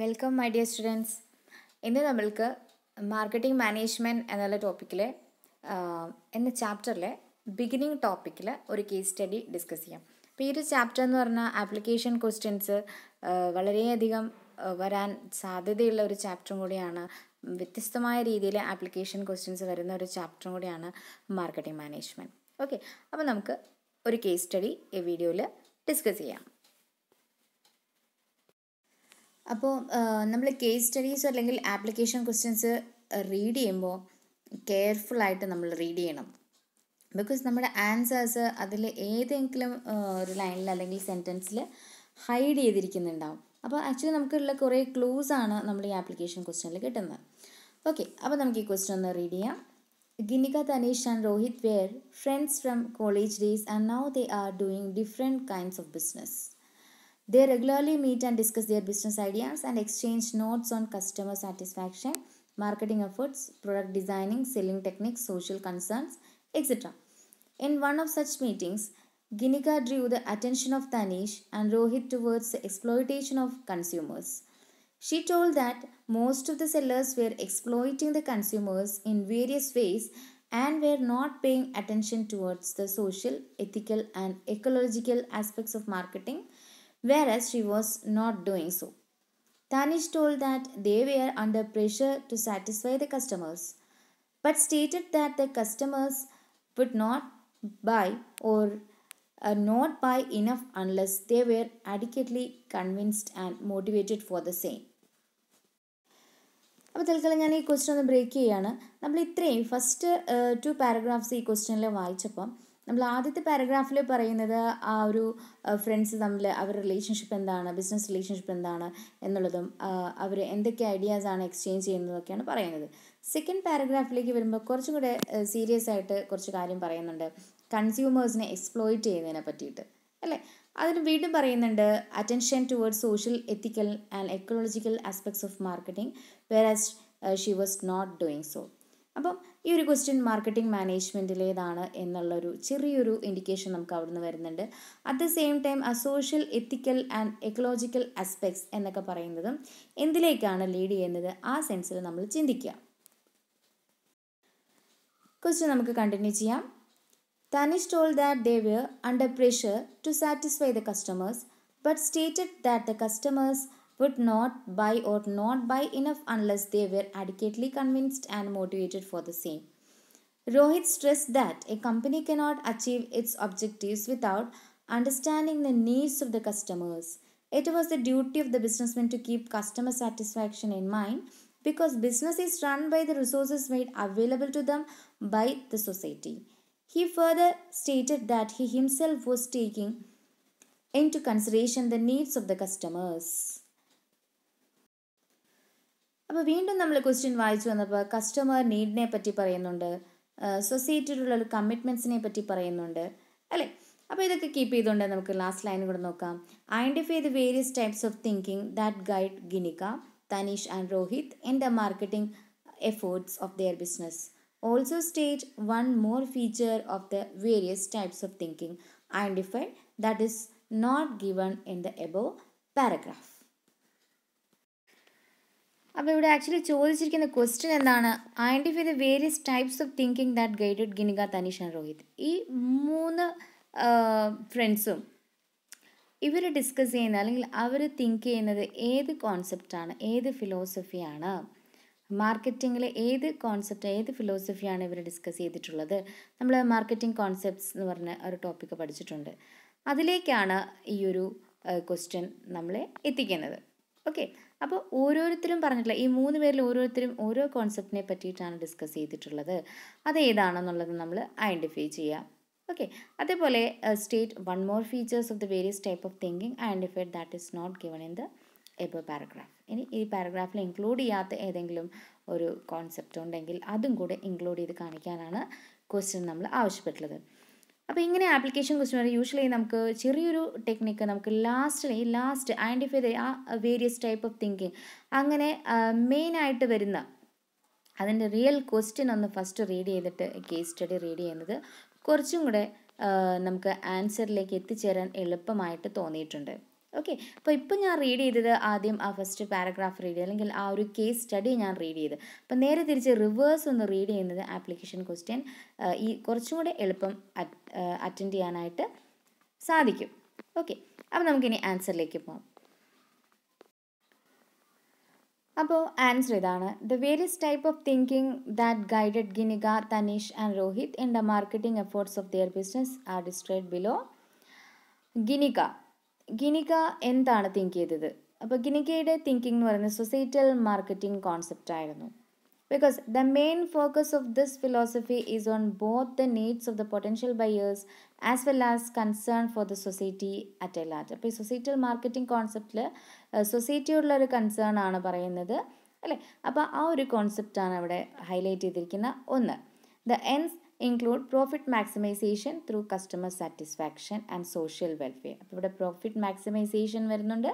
Welcome my dear students ഇന്ന് നമ്മൾക്ക് marketing management എന്നുള്ള ടോപ്പിക്കിലെ എന്ന ചാപ്റ്ററിലെ ബിഗിനിങ് ടോപ്പിക്കിൽ ഒരു കേസ് സ്റ്റഡി ഡിസ്കസ് ചെയ്യാം അപ്പോൾ ഈ ഒരു ചാപ്റ്റർ എന്ന് പറഞ്ഞാൽ ആപ്ലിക്കേഷൻ ക്വസ്റ്റ്യൻസ് വളരെയധികം വരാൻ സാധ്യതയുള്ള ഒരു ചാപ്റ്ററും കൂടിയാണ് വ്യത്യസ്തമായ രീതിയിൽ ആപ്ലിക്കേഷൻ ക്വസ്റ്റ്യൻസ് വരുന്ന ഒരു ചാപ്റ്ററും കൂടിയാണ് മാർക്കറ്റിംഗ് മാനേജ്മെൻറ്റ് ഓക്കെ അപ്പോൾ നമുക്ക് ഒരു കേസ് സ്റ്റഡി ഈ വീഡിയോയിൽ ഡിസ്കസ് ചെയ്യാം അപ്പോൾ നമ്മൾ കേസ് സ്റ്റഡീസ് അല്ലെങ്കിൽ ആപ്ലിക്കേഷൻ ക്വസ്റ്റ്യൻസ് റീഡ് ചെയ്യുമ്പോൾ കെയർഫുള്ളായിട്ട് നമ്മൾ റീഡ് ചെയ്യണം ബിക്കോസ് നമ്മുടെ ആൻസേഴ്സ് അതിൽ ഏതെങ്കിലും ഒരു ലൈനിൽ അല്ലെങ്കിൽ സെൻറ്റൻസിൽ ഹൈഡ് ചെയ്തിരിക്കുന്നുണ്ടാവും അപ്പോൾ ആക്ച്വലി നമുക്കുള്ള കുറേ ക്ലൂസ് ആണ് നമ്മൾ ഈ ആപ്ലിക്കേഷൻ ക്വസ്റ്റ്യനിൽ കിട്ടുന്നത് ഓക്കെ അപ്പോൾ നമുക്ക് ഈ ക്വസ്റ്റ്യൻ ഒന്ന് റീഡ് ചെയ്യാം Ginika Tanish and Rohit were friends from college days and now they are doing different kinds of business They regularly meet and discuss their business ideas and exchange notes on customer satisfaction, marketing efforts, product designing, selling techniques, social concerns, etc. In one of such meetings, Ginika drew the attention of Tanish and Rohit towards the exploitation of consumers. She told that most of the sellers were exploiting the consumers in various ways and were not paying attention towards the social, ethical and ecological aspects of marketing – whereas she was not doing so. Tanish told that they were under pressure to satisfy the customers, but stated that the customers would not buy or uh, not buy enough unless they were adequately convinced and motivated for the same. അപ്പോൾ തൽക്കാലം ഞാൻ ഈ question ഒന്ന് break ചെയ്യാണ് നമ്മൾ ഇത്രയും first to paragraphs ഈ ക്വസ്റ്റ്യനിൽ വായിച്ചപ്പം നമ്മൾ ആദ്യത്തെ പാരഗ്രാഫിൽ പറയുന്നത് ആ ഒരു ഫ്രണ്ട്സ് തമ്മിൽ അവർ റിലേഷൻഷിപ്പ് എന്താണ് ബിസിനസ് റിലേഷൻഷിപ്പ് എന്താണ് എന്നുള്ളതും അവർ എന്തൊക്കെ ഐഡിയാസാണ് എക്സ്ചേഞ്ച് ചെയ്യുന്നതൊക്കെയാണ് പറയുന്നത് സെക്കൻഡ് പാരഗ്രാഫിലേക്ക് വരുമ്പോൾ കുറച്ചും കൂടെ സീരിയസ് ആയിട്ട് കുറച്ച് കാര്യം പറയുന്നുണ്ട് കൺസ്യൂമേഴ്സിനെ എക്സ്പ്ലോയിറ്റ് ചെയ്യുന്നതിനെ പറ്റിയിട്ട് അല്ലേ അതിന് വീണ്ടും പറയുന്നുണ്ട് attention towards social ethical and ecological aspects of marketing whereas she was not doing so അപ്പം ഈ ഒരു ക്വസ്റ്റ്യൻ മാർക്കറ്റിംഗ് മാനേജ്മെൻറ്റിലേതാണ് എന്നുള്ളൊരു ചെറിയൊരു ഇൻഡിക്കേഷൻ നമുക്ക് അവിടുന്ന് വരുന്നുണ്ട് അറ്റ് ദ സെയിം ടൈം ആ social ethical and ecological aspects എന്നൊക്കെ പറയുന്നതും എന്തിലേക്കാണ് ലീഡ് ചെയ്യുന്നത് ആ സെൻസിൽ നമ്മൾ ചിന്തിക്കുക ക്വസ്റ്റ്യൻ നമുക്ക് കണ്ടിന്യൂ ചെയ്യാം Tanish told that they were under pressure to satisfy the customers, but stated that the customers would not buy or not buy enough unless they were adequately convinced and motivated for the same. Rohit stressed that a company cannot achieve its objectives without understanding the needs of the customers. It was the duty of the businessman to keep customer satisfaction in mind because business is run by the resources made available to them by the society. He further stated that he himself was taking into consideration the needs of the customers. അപ്പോൾ വീണ്ടും നമ്മൾ question വായിച്ചു വന്നപ്പോൾ customer നീഡിനെ പറ്റി പറയുന്നുണ്ട് സൊസൈറ്റിയിലുള്ള ഒരു പറ്റി പറയുന്നുണ്ട് അല്ലേ അപ്പോൾ ഇതൊക്കെ കീപ്പ് ചെയ്തുകൊണ്ട് നമുക്ക് ലാസ്റ്റ് ലൈൻ കൂടെ നോക്കാം identify the various types of thinking that guide Ginika Tanish and Rohit in the marketing efforts of their business also state one more feature of the various types of thinking identify that is not given in the above paragraph അപ്പോൾ ഇവിടെ actually ചോദിച്ചിരിക്കുന്ന question എന്താണ് identify the various types of thinking that guided Ginika Tanish and Rohit ഈ മൂന്ന് ഫ്രണ്ട്സും ഇവർ discuss ചെയ്യുന്ന അല്ലെങ്കിൽ അവർ തിങ്ക് ചെയ്യുന്നത് ഏത് കോൺസെപ്റ്റാണ് ഏത് ഫിലോസഫിയാണ് മാർക്കറ്റിങ്ങിലെ ഏത് കോൺസെപ്റ്റ് ഏത് ഫിലോസഫിയാണ് ഇവർ ഡിസ്കസ് ചെയ്തിട്ടുള്ളത് നമ്മൾ മാർക്കറ്റിംഗ് കോൺസെപ്റ്റ്സ് എന്ന് പറഞ്ഞ ഒരു ടോപ്പിക്ക് പഠിച്ചിട്ടുണ്ട് അതിലേക്കാണ് ഈ ഒരു ക്വസ്റ്റ്യൻ നമ്മളെ എത്തിക്കുന്നത് ഓക്കെ അപ്പോൾ ഓരോരുത്തരും പറഞ്ഞിട്ടില്ല ഈ മൂന്ന് പേരിൽ ഓരോരുത്തരും ഓരോ കോൺസെപ്റ്റിനെ പറ്റിയിട്ടാണ് ഡിസ്കസ് ചെയ്തിട്ടുള്ളത് അത് ഏതാണെന്നുള്ളത് നമ്മൾ ഐഡൻറ്റിഫൈ ചെയ്യാം ഓക്കെ അതേപോലെ state one more features of the various type of thinking identified that is not given in the above paragraph ഇനി ഈ പാരഗ്രാഫിൽ ഇൻക്ലൂഡ് ചെയ്യാത്ത ഏതെങ്കിലും ഒരു കോൺസെപ്റ്റ് ഉണ്ടെങ്കിൽ അതും കൂടെ ഇൻക്ലൂഡ് ചെയ്ത് കാണിക്കാനാണ് ക്വസ്റ്റ്യൻ നമ്മൾ ആവശ്യപ്പെട്ടുള്ളത് അപ്പോൾ ഇങ്ങനെ ആപ്ലിക്കേഷൻ ക്വസ്റ്റ്യൻ യൂഷ്വലി നമുക്ക് ചെറിയൊരു ടെക്നിക്ക് നമുക്ക് ലാസ്റ്റിൽ ഈ ലാസ്റ്റ് ഐഡൻറ്റിഫൈ ആ വേരിയസ് ടൈപ്പ് ഓഫ് തിങ്കിങ് അങ്ങനെ മെയിനായിട്ട് വരുന്ന അതിൻ്റെ റിയൽ ക്വസ്റ്റ്യൻ ഒന്ന് ഫസ്റ്റ് റീഡ് ചെയ്തിട്ട് കേസ് സ്റ്റഡി റീഡ് ചെയ്യുന്നത് കുറച്ചും കൂടെ നമുക്ക് ആൻസറിലേക്ക് എത്തിച്ചേരാൻ എളുപ്പമായിട്ട് തോന്നിയിട്ടുണ്ട് ഓക്കെ അപ്പോൾ ഇപ്പം ഞാൻ റീഡ് ചെയ്തത് ആദ്യം ആ ഫസ്റ്റ് പാരഗ്രാഫ് റീഡ് ചെയ്ത് അല്ലെങ്കിൽ ആ ഒരു കേസ് സ്റ്റഡി ഞാൻ റീഡ് ചെയ്ത് അപ്പം നേരെ തിരിച്ച് റിവേഴ്സ് ഒന്ന് റീഡ് ചെയ്യുന്നത് ആപ്ലിക്കേഷൻ ക്വസ്റ്റ്യൻ ഈ കുറച്ചും കൂടെ എളുപ്പം അറ്റൻഡ് ചെയ്യാനായിട്ട് സാധിക്കും ഓക്കെ അപ്പം നമുക്കിനി ആൻസറിലേക്ക് പോകാം അപ്പോൾ ആൻസർ ഇതാണ് the various type of thinking that guided Ginika Tanish and Rohit in the marketing efforts of their business are describe below Ginika Ginika എന്താണ് തിങ്ക് ചെയ്തത് അപ്പോൾ ഗിനികയുടെ തിങ്കിങ് എന്ന് പറയുന്നത് സൊസൈറ്റൽ മാർക്കറ്റിംഗ് കോൺസെപ്റ്റ് ആയിരുന്നു because the main focus of this philosophy is on both the needs of the potential buyers as well as concern for the society at a large അപ്പോൾ ഈ societal marketing കോൺസെപ്റ്റിൽ സൊസൈറ്റിയുള്ള ഒരു concern ആണ് പറയുന്നത് അല്ലേ അപ്പോൾ ആ ഒരു കോൺസെപ്റ്റാണ് അവിടെ ഹൈലൈറ്റ് ചെയ്തിരിക്കുന്ന ഒന്ന് the ends include profit maximisation through customer satisfaction and social welfare അപ്പോൾ ഇവിടെ പ്രോഫിറ്റ് മാക്സിമൈസേഷൻ വരുന്നുണ്ട്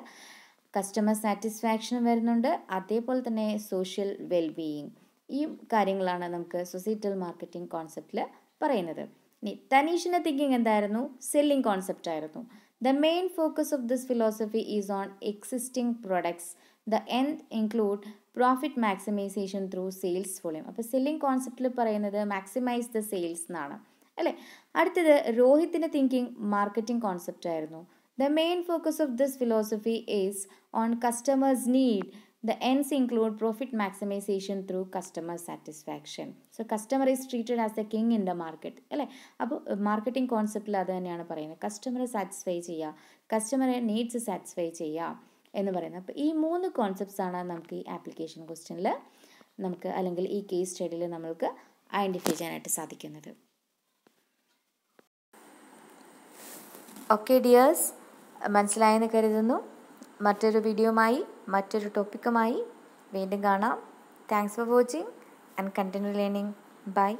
കസ്റ്റമർ സാറ്റിസ്ഫാക്ഷൻ വരുന്നുണ്ട് അതേപോലെ തന്നെ സോഷ്യൽ വെൽബീയിങ് ഈ കാര്യങ്ങളാണ് നമുക്ക് സൊസൈറ്റൽ മാർക്കറ്റിംഗ് കോൺസെപ്റ്റിൽ പറയുന്നത് ഇനി തനീഷിൻ്റെ തിങ്കിങ് എന്തായിരുന്നു സെല്ലിംഗ് കോൺസെപ്റ്റ് ആയിരുന്നു the main focus of this philosophy is on existing products the end include profit maximisation through sales volume അപ്പോൾ സെല്ലിംഗ് കോൺസെപ്റ്റിൽ പറയുന്നത് മാക്സിമൈസ് ദ സെയിൽസ് എന്നാണ് അല്ലേ അടുത്തത് രോഹിത്തിൻ്റെ തിങ്കിങ് മാർക്കറ്റിംഗ് കോൺസെപ്റ്റ് ആയിരുന്നു the main focus of this philosophy is on customers need the ends include profit maximisation through customer satisfaction so customer is treated as a king in the market അല്ലേ അപ്പോൾ marketing കോൺസെപ്റ്റിൽ അത് തന്നെയാണ് പറയുന്നത് കസ്റ്റമറെ satisfy ചെയ്യുക കസ്റ്റമറെ needs satisfy ചെയ്യുക എന്ന് പറയുന്നത് അപ്പോൾ ഈ മൂന്ന് കോൺസെപ്റ്റ്സാണ് നമുക്ക് ഈ ആപ്ലിക്കേഷൻ ക്വസ്റ്റ്യനിൽ നമുക്ക് അല്ലെങ്കിൽ ഈ കേസ് സ്റ്റഡിയിൽ നമ്മൾക്ക് ഐഡൻറ്റിഫൈ ചെയ്യാനായിട്ട് സാധിക്കുന്നത് ഓക്കെ ഡിയേഴ്സ് മനസ്സിലായെന്ന് കരുതുന്നു മറ്റൊരു വീഡിയോയുമായി മറ്റൊരു ടോപ്പിക്കുമായി വീണ്ടും കാണാം thanks for watching and continue learning by